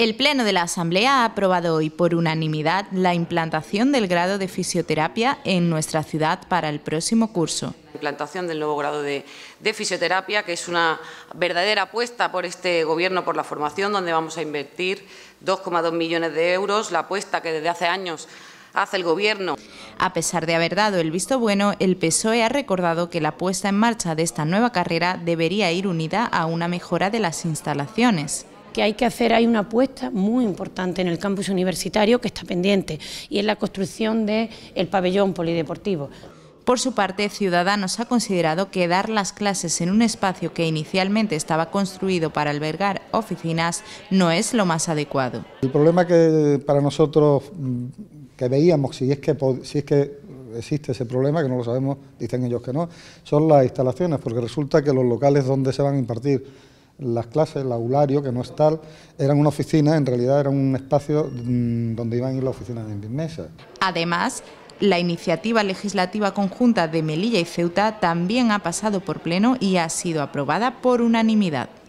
El Pleno de la Asamblea ha aprobado hoy por unanimidad la implantación del grado de fisioterapia en nuestra ciudad para el próximo curso. La Implantación del nuevo grado de, de, fisioterapia, que es una verdadera apuesta por este Gobierno por la formación, donde vamos a invertir 2,2 millones de euros, la apuesta que desde hace años hace el Gobierno. A pesar de haber dado el visto bueno, el PSOE ha recordado que la puesta en marcha de esta nueva carrera debería ir unida a una mejora de las instalaciones que hay que hacer, hay una apuesta muy importante en el campus universitario que está pendiente y es la construcción del el pabellón polideportivo. Por su parte, Ciudadanos ha considerado que dar las clases en un espacio que inicialmente estaba construido para albergar oficinas no es lo más adecuado. El problema que para nosotros mm, que veíamos, si si es que existe ese problema, que no lo sabemos, dicen ellos que no, son las instalaciones, porque resulta que los locales donde se van a impartir las clases, el aulario, que no es tal, eran una oficina, en realidad era un espacio mm, donde iban a ir las oficinas de mesas. Además, la iniciativa legislativa conjunta de Melilla y Ceuta también ha pasado por pleno y ha sido aprobada por unanimidad.